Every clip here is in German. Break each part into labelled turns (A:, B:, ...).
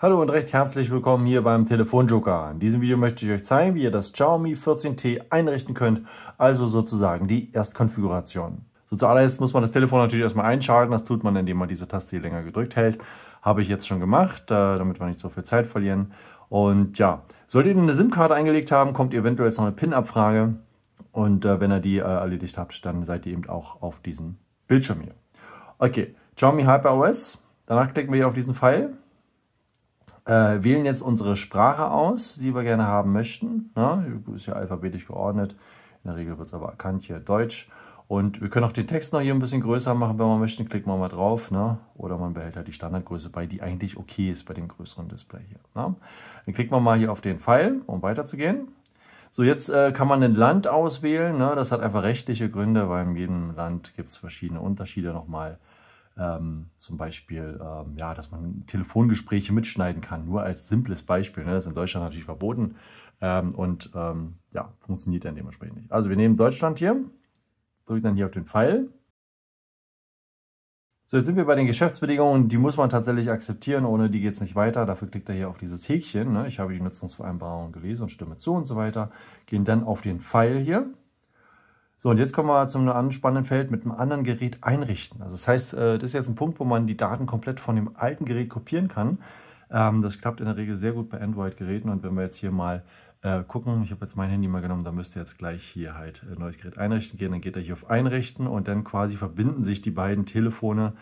A: Hallo und recht herzlich willkommen hier beim Telefonjoker. In diesem Video möchte ich euch zeigen, wie ihr das Xiaomi 14T einrichten könnt, also sozusagen die Erstkonfiguration. So zuallererst muss man das Telefon natürlich erstmal einschalten, das tut man, indem man diese Taste hier länger gedrückt hält. Habe ich jetzt schon gemacht, äh, damit wir nicht so viel Zeit verlieren. Und ja, solltet ihr eine SIM-Karte eingelegt haben, kommt ihr eventuell jetzt noch eine PIN-Abfrage. Und äh, wenn ihr die äh, erledigt habt, dann seid ihr eben auch auf diesem Bildschirm hier. Okay, Xiaomi HyperOS. Danach klicken wir hier auf diesen Pfeil äh, wählen jetzt unsere Sprache aus, die wir gerne haben möchten. Ja, ne? ist ja alphabetisch geordnet. In der Regel wird es aber erkannt hier Deutsch. Und wir können auch den Text noch hier ein bisschen größer machen, wenn wir möchten. Klicken wir mal drauf. Ne? Oder man behält halt die Standardgröße bei, die eigentlich okay ist bei dem größeren Display hier. Ne? Dann klicken wir mal hier auf den Pfeil, um weiterzugehen. So, jetzt äh, kann man ein Land auswählen. Ne? Das hat einfach rechtliche Gründe, weil in jedem Land gibt es verschiedene Unterschiede nochmal. Ähm, zum Beispiel, ähm, ja, dass man Telefongespräche mitschneiden kann, nur als simples Beispiel. Ne? Das ist in Deutschland natürlich verboten ähm, und ähm, ja, funktioniert dann dementsprechend nicht. Also wir nehmen Deutschland hier, drücken dann hier auf den Pfeil. So, jetzt sind wir bei den Geschäftsbedingungen, die muss man tatsächlich akzeptieren, ohne die geht es nicht weiter. Dafür klickt er hier auf dieses Häkchen, ne? ich habe die Nutzungsvereinbarung gelesen und stimme zu und so weiter. Gehen dann auf den Pfeil hier, so, und jetzt kommen wir zu einem spannenden Feld mit einem anderen Gerät einrichten. Also das heißt, äh, das ist jetzt ein Punkt, wo man die Daten komplett von dem alten Gerät kopieren kann. Ähm, das klappt in der Regel sehr gut bei Android-Geräten. Und wenn wir jetzt hier mal äh, gucken, ich habe jetzt mein Handy mal genommen, da müsste jetzt gleich hier halt ein äh, neues Gerät einrichten gehen. Dann geht er hier auf Einrichten und dann quasi verbinden sich die beiden Telefone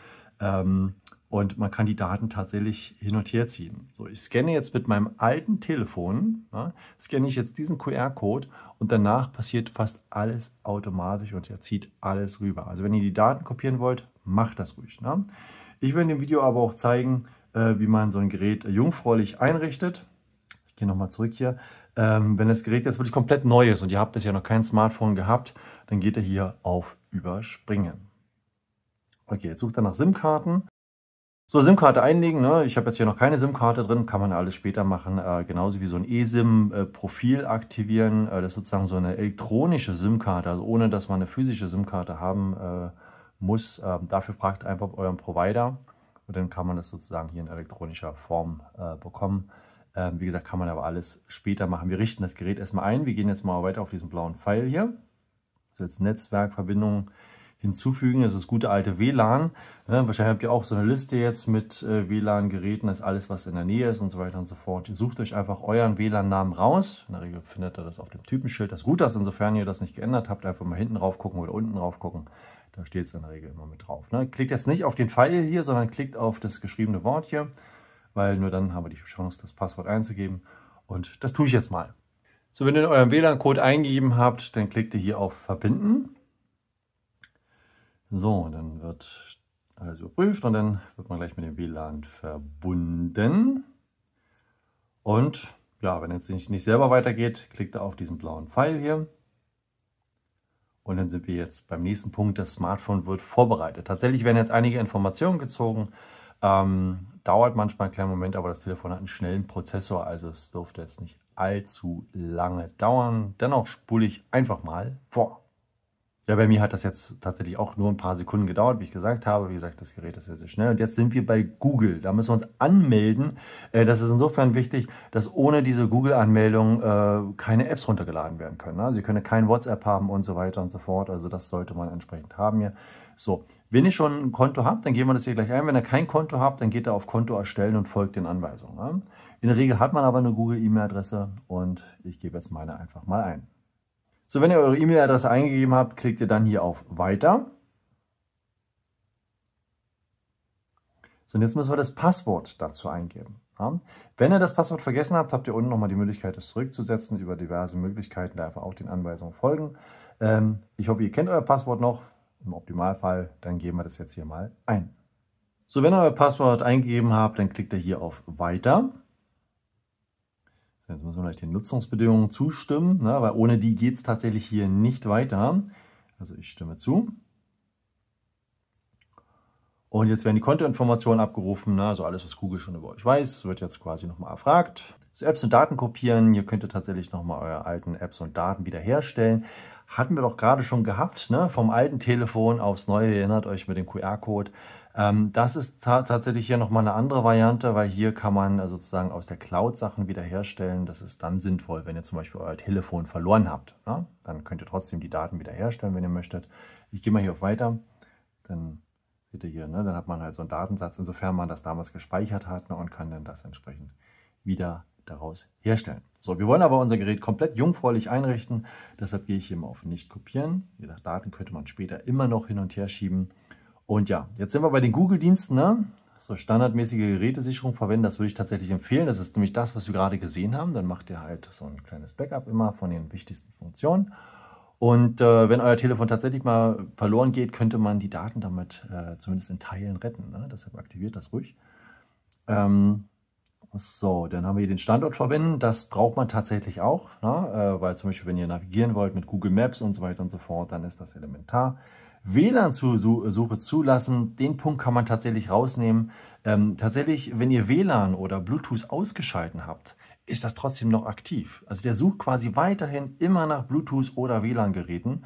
A: ähm, und man kann die Daten tatsächlich hin und her ziehen. So, ich scanne jetzt mit meinem alten Telefon, ja, ne, scanne ich jetzt diesen QR-Code und danach passiert fast alles automatisch und er zieht alles rüber. Also wenn ihr die Daten kopieren wollt, macht das ruhig. Ne? Ich will in dem Video aber auch zeigen, äh, wie man so ein Gerät jungfräulich einrichtet. Ich gehe nochmal zurück hier. Ähm, wenn das Gerät jetzt wirklich komplett neu ist und ihr habt bisher noch kein Smartphone gehabt, dann geht er hier auf Überspringen. Okay, jetzt sucht er nach SIM-Karten. So, SIM-Karte einlegen. Ne? Ich habe jetzt hier noch keine SIM-Karte drin, kann man alles später machen. Äh, genauso wie so ein eSIM-Profil äh, aktivieren. Äh, das ist sozusagen so eine elektronische SIM-Karte, also ohne dass man eine physische SIM-Karte haben äh, muss. Ähm, dafür fragt einfach euren Provider und dann kann man das sozusagen hier in elektronischer Form äh, bekommen. Ähm, wie gesagt, kann man aber alles später machen. Wir richten das Gerät erstmal ein. Wir gehen jetzt mal weiter auf diesen blauen Pfeil hier. So, jetzt Netzwerkverbindungen hinzufügen. Das ist das gute alte WLAN. Ja, wahrscheinlich habt ihr auch so eine Liste jetzt mit äh, WLAN-Geräten, das ist alles, was in der Nähe ist und so weiter und so fort. Ihr sucht euch einfach euren WLAN-Namen raus. In der Regel findet ihr das auf dem Typenschild des Routers, insofern ihr das nicht geändert habt. Einfach mal hinten rauf gucken oder unten rauf gucken. Da steht es in der Regel immer mit drauf. Ne? Klickt jetzt nicht auf den Pfeil hier, sondern klickt auf das geschriebene Wort hier, weil nur dann haben wir die Chance, das Passwort einzugeben. Und das tue ich jetzt mal. So, wenn ihr euren WLAN-Code eingegeben habt, dann klickt ihr hier auf Verbinden. So, dann wird alles überprüft und dann wird man gleich mit dem WLAN verbunden. Und ja, wenn jetzt nicht, nicht selber weitergeht, klickt auf diesen blauen Pfeil hier. Und dann sind wir jetzt beim nächsten Punkt, das Smartphone wird vorbereitet. Tatsächlich werden jetzt einige Informationen gezogen. Ähm, dauert manchmal einen kleinen Moment, aber das Telefon hat einen schnellen Prozessor, also es durfte jetzt nicht allzu lange dauern. Dennoch spule ich einfach mal vor. Ja, bei mir hat das jetzt tatsächlich auch nur ein paar Sekunden gedauert, wie ich gesagt habe. Wie gesagt, das Gerät ist sehr, sehr schnell. Und jetzt sind wir bei Google. Da müssen wir uns anmelden. Äh, das ist insofern wichtig, dass ohne diese Google-Anmeldung äh, keine Apps runtergeladen werden können. Also, Sie können kein WhatsApp haben und so weiter und so fort. Also das sollte man entsprechend haben hier. So, wenn ihr schon ein Konto habt, dann geben wir das hier gleich ein. Wenn ihr kein Konto habt, dann geht ihr auf Konto erstellen und folgt den Anweisungen. In der Regel hat man aber eine Google-E-Mail-Adresse und ich gebe jetzt meine einfach mal ein. So, wenn ihr eure E-Mail-Adresse eingegeben habt, klickt ihr dann hier auf Weiter. So, und jetzt müssen wir das Passwort dazu eingeben. Ja? Wenn ihr das Passwort vergessen habt, habt ihr unten nochmal die Möglichkeit, es zurückzusetzen über diverse Möglichkeiten, da einfach auch den Anweisungen folgen. Ähm, ich hoffe, ihr kennt euer Passwort noch. Im Optimalfall, dann geben wir das jetzt hier mal ein. So, wenn ihr euer Passwort eingegeben habt, dann klickt ihr hier auf Weiter. Jetzt müssen wir gleich den Nutzungsbedingungen zustimmen, ne, weil ohne die geht es tatsächlich hier nicht weiter. Also ich stimme zu. Und jetzt werden die Kontoinformationen abgerufen, ne, also alles, was Google schon über euch weiß, wird jetzt quasi nochmal erfragt. So Apps und Daten kopieren, ihr könnt könntet tatsächlich nochmal eure alten Apps und Daten wiederherstellen. Hatten wir doch gerade schon gehabt, ne, vom alten Telefon aufs neue, erinnert euch mit dem QR-Code. Ähm, das ist ta tatsächlich hier nochmal eine andere Variante, weil hier kann man äh, sozusagen aus der Cloud Sachen wiederherstellen. Das ist dann sinnvoll, wenn ihr zum Beispiel euer Telefon verloren habt. Na? Ne? Dann könnt ihr trotzdem die Daten wiederherstellen, wenn ihr möchtet. Ich gehe mal hier auf Weiter. Dann seht ihr hier, ne? dann hat man halt so einen Datensatz, insofern man das damals gespeichert hat ne? und kann dann das entsprechend wieder daraus herstellen. So, wir wollen aber unser Gerät komplett jungfräulich einrichten. Deshalb gehe ich hier mal auf Nicht kopieren. Wie gesagt, Daten könnte man später immer noch hin und her schieben. Und ja, jetzt sind wir bei den Google-Diensten. Ne? So standardmäßige Gerätesicherung verwenden, das würde ich tatsächlich empfehlen. Das ist nämlich das, was wir gerade gesehen haben. Dann macht ihr halt so ein kleines Backup immer von den wichtigsten Funktionen. Und äh, wenn euer Telefon tatsächlich mal verloren geht, könnte man die Daten damit äh, zumindest in Teilen retten. Ne? Deshalb aktiviert das ruhig. Ähm, so, dann haben wir hier den Standort verwenden. Das braucht man tatsächlich auch, ne? äh, weil zum Beispiel, wenn ihr navigieren wollt mit Google Maps und so weiter und so fort, dann ist das elementar. WLAN-Suche zulassen, den Punkt kann man tatsächlich rausnehmen. Ähm, tatsächlich, wenn ihr WLAN oder Bluetooth ausgeschalten habt, ist das trotzdem noch aktiv. Also der sucht quasi weiterhin immer nach Bluetooth oder WLAN-Geräten.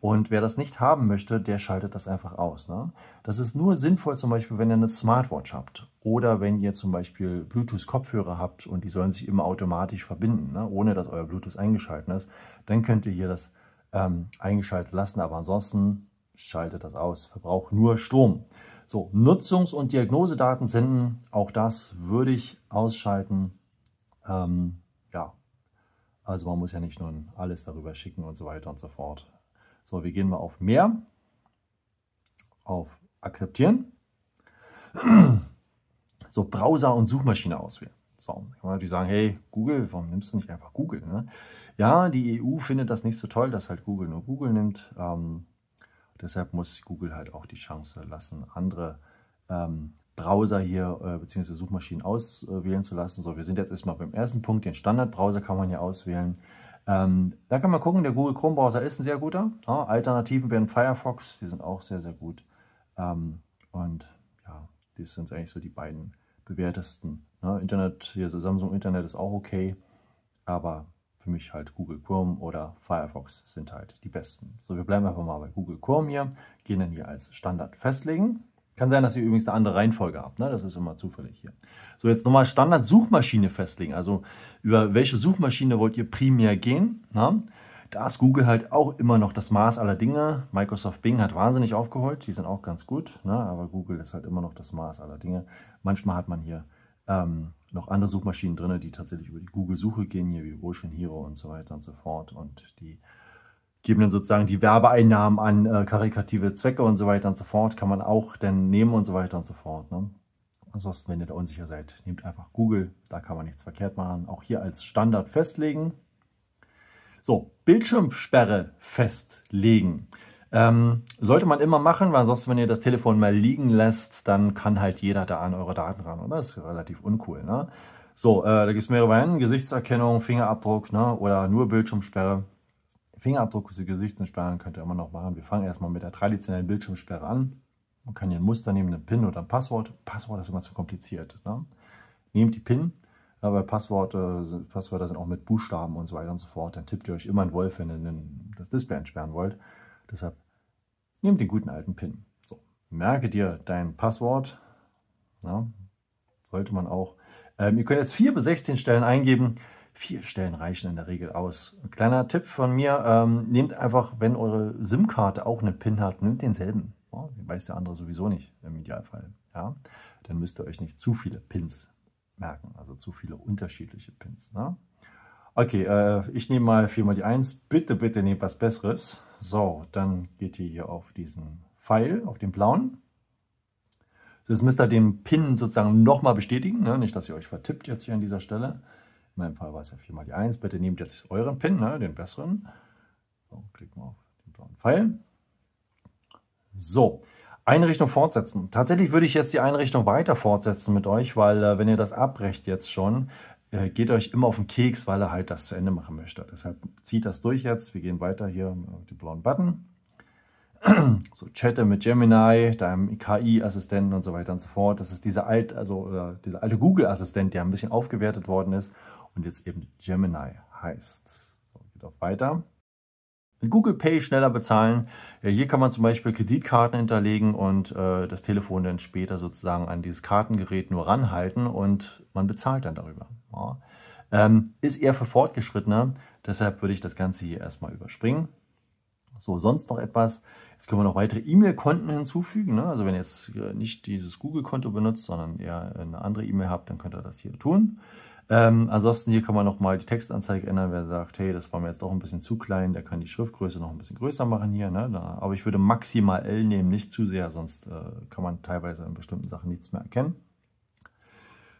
A: Und wer das nicht haben möchte, der schaltet das einfach aus. Ne? Das ist nur sinnvoll zum Beispiel, wenn ihr eine Smartwatch habt oder wenn ihr zum Beispiel Bluetooth-Kopfhörer habt und die sollen sich immer automatisch verbinden, ne? ohne dass euer Bluetooth eingeschaltet ist. Dann könnt ihr hier das ähm, eingeschaltet lassen. Aber ansonsten schalte das aus, verbrauche nur Strom. So, Nutzungs- und Diagnosedaten senden, auch das würde ich ausschalten. Ähm, ja, also man muss ja nicht nun alles darüber schicken und so weiter und so fort. So, wir gehen mal auf Mehr, auf Akzeptieren. So, Browser und Suchmaschine auswählen. So, kann natürlich sagen, hey Google, warum nimmst du nicht einfach Google? Ne? Ja, die EU findet das nicht so toll, dass halt Google nur Google nimmt. Ähm, Deshalb muss Google halt auch die Chance lassen, andere ähm, Browser hier äh, bzw. Suchmaschinen auswählen zu lassen. So, wir sind jetzt erstmal beim ersten Punkt, den Standardbrowser kann man hier auswählen. Ähm, da kann man gucken, der Google Chrome Browser ist ein sehr guter. Ja, Alternativen wären Firefox, die sind auch sehr, sehr gut. Ähm, und ja, das sind eigentlich so die beiden bewährtesten. Ja, ne? Internet, hier ist Samsung Internet ist auch okay, aber für mich halt Google Chrome oder Firefox sind halt die besten. So, wir bleiben einfach mal bei Google Chrome hier, gehen dann hier als Standard festlegen. Kann sein, dass ihr übrigens eine andere Reihenfolge habt, ne? das ist immer zufällig hier. So, jetzt nochmal Standard-Suchmaschine festlegen, also über welche Suchmaschine wollt ihr primär gehen. Ne? Da ist Google halt auch immer noch das Maß aller Dinge. Microsoft Bing hat wahnsinnig aufgeholt, die sind auch ganz gut, ne? aber Google ist halt immer noch das Maß aller Dinge. Manchmal hat man hier ähm, noch andere Suchmaschinen drin, die tatsächlich über die Google-Suche gehen, hier wie Ocean Hero und so weiter und so fort. Und die geben dann sozusagen die Werbeeinnahmen an äh, karikative Zwecke und so weiter und so fort. Kann man auch dann nehmen und so weiter und so fort. Ne? Ansonsten, wenn ihr da unsicher seid, nehmt einfach Google. Da kann man nichts verkehrt machen. Auch hier als Standard festlegen. So, Bildschirmsperre festlegen. Ähm, sollte man immer machen, weil sonst, wenn ihr das Telefon mal liegen lässt, dann kann halt jeder da an eure Daten ran, oder? Das ist relativ uncool, ne? So, äh, da gibt es mehrere Varianten, Gesichtserkennung, Fingerabdruck, ne? Oder nur Bildschirmsperre. Fingerabdruck zu Gesichtssperren könnt ihr immer noch machen. Wir fangen erstmal mit der traditionellen Bildschirmsperre an. Man kann hier ein Muster nehmen, eine PIN oder ein Passwort. Passwort ist immer zu kompliziert. Ne? Nehmt die PIN, aber Passworte, Passwörter sind auch mit Buchstaben und so weiter und so fort. Dann tippt ihr euch immer ein Wolf, wenn ihr das Display entsperren wollt. Deshalb Nimm den guten alten PIN. So, merke dir dein Passwort. Ja, sollte man auch. Ähm, ihr könnt jetzt 4 bis 16 Stellen eingeben. Vier Stellen reichen in der Regel aus. Ein kleiner Tipp von mir, ähm, nehmt einfach, wenn eure SIM-Karte auch eine PIN hat, nehmt denselben. Ja, den weiß der andere sowieso nicht im Idealfall. Ja? Dann müsst ihr euch nicht zu viele Pins merken, also zu viele unterschiedliche Pins. Ne? Okay, äh, ich nehme mal 4 mal die 1. Bitte, bitte nehmt was Besseres. So, dann geht ihr hier auf diesen Pfeil, auf den blauen. So, jetzt müsst ihr den Pin sozusagen nochmal bestätigen. Ne? Nicht, dass ihr euch vertippt jetzt hier an dieser Stelle. In meinem Fall war es ja 4 mal die 1. Bitte nehmt jetzt euren Pin, ne? den besseren. So, klicken wir auf den blauen Pfeil. So, Einrichtung fortsetzen. Tatsächlich würde ich jetzt die Einrichtung weiter fortsetzen mit euch, weil äh, wenn ihr das abbrecht jetzt schon, äh, geht euch immer auf den Keks, weil er halt das zu Ende machen möchte. Deshalb zieht das durch jetzt. Wir gehen weiter hier mit dem blauen Button. so chatte mit Gemini, deinem KI-Assistenten und so weiter und so fort. Das ist dieser, alt, also, äh, dieser alte Google-Assistent, der ein bisschen aufgewertet worden ist und jetzt eben Gemini heißt. So, geht auch weiter mit Google Pay schneller bezahlen. Hier kann man zum Beispiel Kreditkarten hinterlegen und äh, das Telefon dann später sozusagen an dieses Kartengerät nur ranhalten und man bezahlt dann darüber. Ja. Ähm, ist eher für Fortgeschrittene, deshalb würde ich das Ganze hier erstmal überspringen. So, sonst noch etwas. Jetzt können wir noch weitere E-Mail-Konten hinzufügen. Ne? Also wenn ihr jetzt äh, nicht dieses Google-Konto benutzt, sondern eher eine andere E-Mail habt, dann könnt ihr das hier tun. Ähm, ansonsten hier kann man nochmal die Textanzeige ändern. Wer sagt, hey, das war mir jetzt doch ein bisschen zu klein, der kann die Schriftgröße noch ein bisschen größer machen hier. Ne? Da, aber ich würde maximal L nehmen, nicht zu sehr, sonst äh, kann man teilweise in bestimmten Sachen nichts mehr erkennen.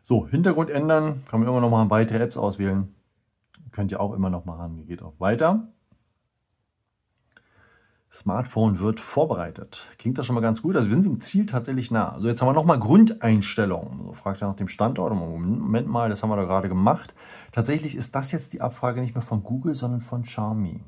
A: So, Hintergrund ändern, kann man immer nochmal weitere Apps auswählen. Könnt ihr auch immer noch machen. Geht auch weiter. Smartphone wird vorbereitet. Klingt das schon mal ganz gut. Also wir sind dem Ziel tatsächlich nah. So, also jetzt haben wir nochmal Grundeinstellungen. So fragt er nach dem Standort. Moment mal, das haben wir da gerade gemacht. Tatsächlich ist das jetzt die Abfrage nicht mehr von Google, sondern von Xiaomi.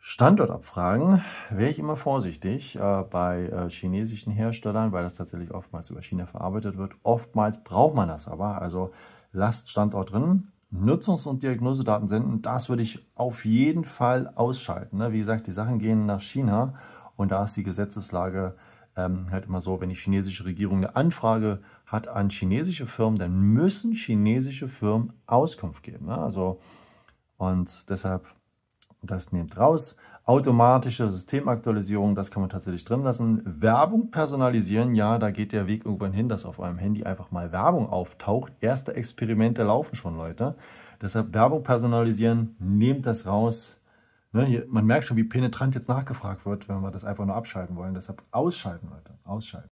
A: Standortabfragen wäre ich immer vorsichtig äh, bei äh, chinesischen Herstellern, weil das tatsächlich oftmals über China verarbeitet wird. Oftmals braucht man das aber. Also lasst Standort drin, Nutzungs- und Diagnosedaten senden, das würde ich auf jeden Fall ausschalten. Ne? Wie gesagt, die Sachen gehen nach China und da ist die Gesetzeslage ähm, halt immer so, wenn die chinesische Regierung eine Anfrage hat an chinesische Firmen, dann müssen chinesische Firmen Auskunft geben. Ne? Also, und deshalb, das nehmt raus. Automatische Systemaktualisierung, das kann man tatsächlich drin lassen. Werbung personalisieren, ja, da geht der Weg irgendwann hin, dass auf eurem Handy einfach mal Werbung auftaucht. Erste Experimente laufen schon, Leute. Deshalb Werbung personalisieren, nehmt das raus. Ne, hier, man merkt schon, wie penetrant jetzt nachgefragt wird, wenn wir das einfach nur abschalten wollen. Deshalb ausschalten, Leute, ausschalten.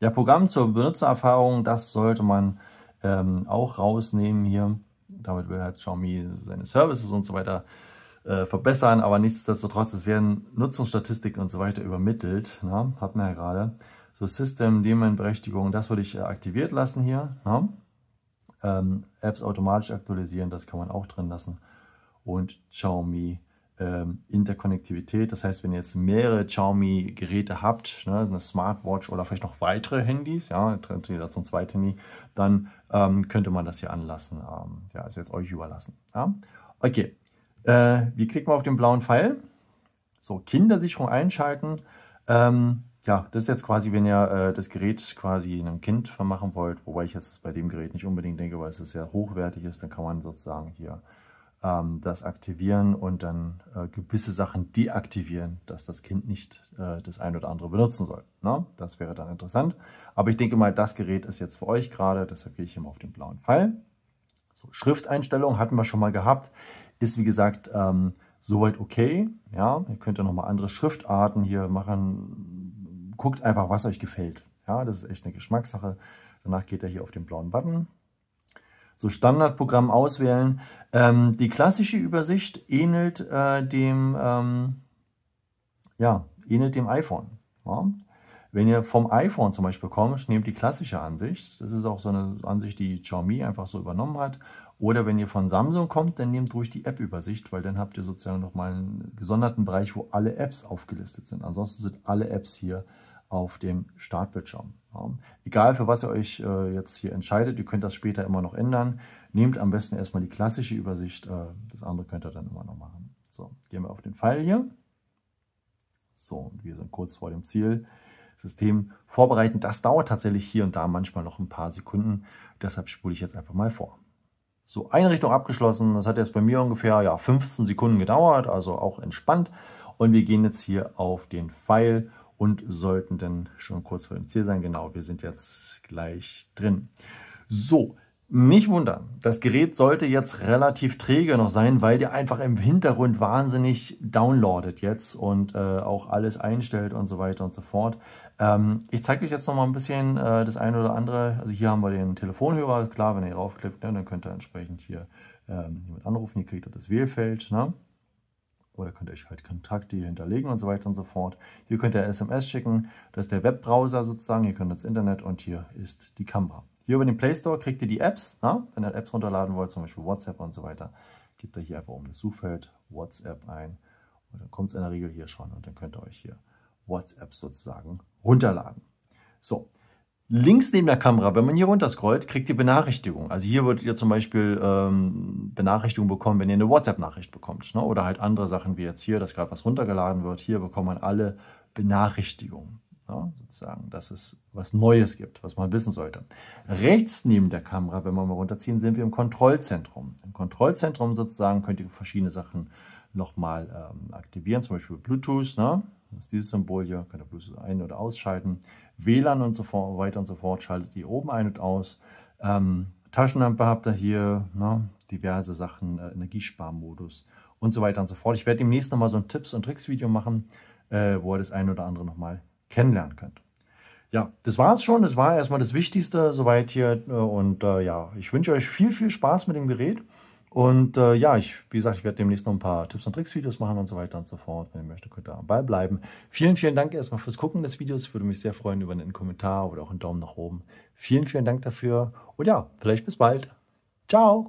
A: Ja, Programm zur Benutzererfahrung, das sollte man ähm, auch rausnehmen hier. Damit will halt Xiaomi seine Services und so weiter äh, verbessern, aber nichtsdestotrotz, es werden Nutzungsstatistiken und so weiter übermittelt, na, ne, hat man ja gerade. So System, Daemon-Berechtigung, das würde ich äh, aktiviert lassen hier. Ne. Ähm, Apps automatisch aktualisieren, das kann man auch drin lassen. Und Xiaomi ähm, Interkonnektivität, das heißt, wenn ihr jetzt mehrere Xiaomi-Geräte habt, ne, eine Smartwatch oder vielleicht noch weitere Handys, ja, trennt ihr dazu ein zweites Handy, dann ähm, könnte man das hier anlassen. Ähm, ja, ist jetzt euch überlassen. Ja? Okay, äh, wie klickt man auf den blauen Pfeil? So, Kindersicherung einschalten. Ähm, ja, das ist jetzt quasi, wenn ihr äh, das Gerät quasi einem Kind vermachen wollt, wobei ich jetzt bei dem Gerät nicht unbedingt denke, weil es sehr hochwertig ist, dann kann man sozusagen hier ähm, das aktivieren und dann äh, gewisse Sachen deaktivieren, dass das Kind nicht äh, das ein oder andere benutzen soll. Na, ne? das wäre dann interessant. Aber ich denke mal, das Gerät ist jetzt für euch gerade, deshalb gehe ich hier mal auf den blauen Pfeil. So, Schrifteinstellungen hatten wir schon mal gehabt. Ist wie gesagt ähm, soweit okay. Ja, ihr könnt ja nochmal andere Schriftarten hier machen. Guckt einfach, was euch gefällt. Ja, das ist echt eine Geschmackssache. Danach geht er hier auf den blauen Button. So Standardprogramm auswählen. Ähm, die klassische Übersicht ähnelt äh, dem, ähm, ja, ähnelt dem iPhone. Ja? Wenn ihr vom iPhone zum Beispiel kommt, nehmt die klassische Ansicht. Das ist auch so eine Ansicht, die Xiaomi einfach so übernommen hat oder wenn ihr von Samsung kommt, dann nehmt ruhig die App-Übersicht, weil dann habt ihr sozusagen nochmal einen gesonderten Bereich, wo alle Apps aufgelistet sind. Ansonsten sind alle Apps hier auf dem Startbildschirm. Egal für was ihr euch äh, jetzt hier entscheidet, ihr könnt das später immer noch ändern. Nehmt am besten erstmal die klassische Übersicht, äh, das andere könnt ihr dann immer noch machen. So, gehen wir auf den Pfeil hier. So, wir sind kurz vor dem Ziel. System vorbereiten, das dauert tatsächlich hier und da manchmal noch ein paar Sekunden. Deshalb spule ich jetzt einfach mal vor. So, Einrichtung abgeschlossen. Das hat jetzt bei mir ungefähr ja, 15 Sekunden gedauert, also auch entspannt. Und wir gehen jetzt hier auf den Pfeil und sollten dann schon kurz vor dem Ziel sein. Genau, wir sind jetzt gleich drin. So, nicht wundern, das Gerät sollte jetzt relativ träge noch sein, weil der einfach im Hintergrund wahnsinnig downloadet jetzt und äh, auch alles einstellt und so weiter und so fort. Ähm, ich zeige euch jetzt noch mal ein bisschen äh, das eine oder andere. Also hier haben wir den Telefonhörer. Klar, wenn ihr raufklickt, ne, dann könnt ihr entsprechend hier ähm, jemand anrufen. Hier kriegt ihr das Wählfeld. Ne? Oder könnt ihr euch halt Kontakte hier hinterlegen und so weiter und so fort. Hier könnt ihr SMS schicken. Das ist der Webbrowser sozusagen. Hier könnt ihr ins Internet und hier ist die Kamera. Hier über den Play Store kriegt ihr die Apps. Na? Ne? Wenn ihr Apps runterladen wollt, zum Beispiel WhatsApp und so weiter, gebt ihr hier einfach um das Suchfeld WhatsApp ein. Und dann kommt es in der Regel hier schon und dann könnt ihr euch hier WhatsApp sozusagen runterladen. So, links neben der Kamera, wenn man hier runter scrollt, kriegt ihr Benachrichtigungen. Also hier würdet ihr zum Beispiel ähm, Benachrichtigungen bekommen, wenn ihr eine WhatsApp-Nachricht bekommt. Ne? Oder halt andere Sachen wie jetzt hier, dass gerade was runtergeladen wird. Hier bekommt man alle Benachrichtigungen. Ne? Sozusagen, dass es was Neues gibt, was man wissen sollte. Rechts neben der Kamera, wenn wir mal runterziehen, sind wir im Kontrollzentrum. Im Kontrollzentrum sozusagen könnt ihr verschiedene Sachen nochmal ähm, aktivieren, zum Beispiel Bluetooth. Ne? Das ist dieses Symbol hier, könnt ihr Bluetooth ein- oder ausschalten. WLAN und so weiter und so fort, schaltet ihr oben ein und aus. Ähm, Taschenlampe habt ihr hier, ne? diverse Sachen, äh, Energiesparmodus und so weiter und so fort. Ich werde demnächst nochmal so ein Tipps- und Tricks-Video machen, äh, wo ihr das ein oder andere nochmal kennenlernen könnt. Ja, das war es schon. Das war erstmal das Wichtigste soweit hier. Äh, und äh, ja, ich wünsche euch viel, viel Spaß mit dem Gerät. Und äh, ja, ich, wie gesagt, ich werde demnächst noch ein paar Tipps und Tricks-Videos machen und so weiter und so fort. Wenn ihr möchtet, könnt ihr am Ball bleiben. Vielen, vielen Dank erstmal fürs Gucken des Videos. Ich Würde mich sehr freuen über einen Kommentar oder auch einen Daumen nach oben. Vielen, vielen Dank dafür. Und ja, vielleicht bis bald. Ciao!